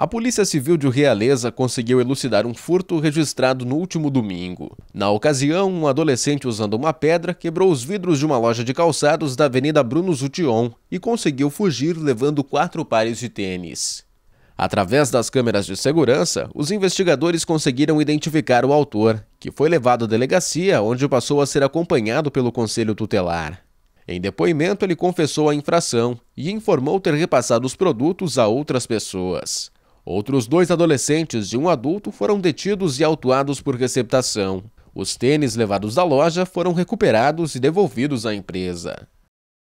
A Polícia Civil de Realeza conseguiu elucidar um furto registrado no último domingo. Na ocasião, um adolescente usando uma pedra quebrou os vidros de uma loja de calçados da Avenida Bruno Zution e conseguiu fugir levando quatro pares de tênis. Através das câmeras de segurança, os investigadores conseguiram identificar o autor, que foi levado à delegacia, onde passou a ser acompanhado pelo conselho tutelar. Em depoimento, ele confessou a infração e informou ter repassado os produtos a outras pessoas. Outros dois adolescentes e um adulto foram detidos e autuados por receptação. Os tênis levados da loja foram recuperados e devolvidos à empresa.